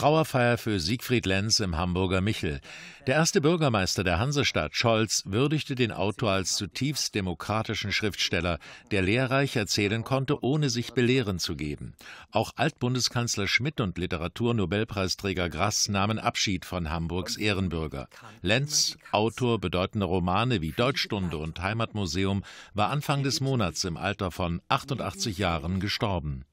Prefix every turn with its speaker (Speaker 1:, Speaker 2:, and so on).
Speaker 1: Trauerfeier für Siegfried Lenz im Hamburger Michel. Der erste Bürgermeister der Hansestadt, Scholz, würdigte den Autor als zutiefst demokratischen Schriftsteller, der lehrreich erzählen konnte, ohne sich belehren zu geben. Auch Altbundeskanzler Schmidt und Literaturnobelpreisträger Grass nahmen Abschied von Hamburgs Ehrenbürger. Lenz, Autor bedeutender Romane wie Deutschstunde und Heimatmuseum, war Anfang des Monats im Alter von 88 Jahren gestorben.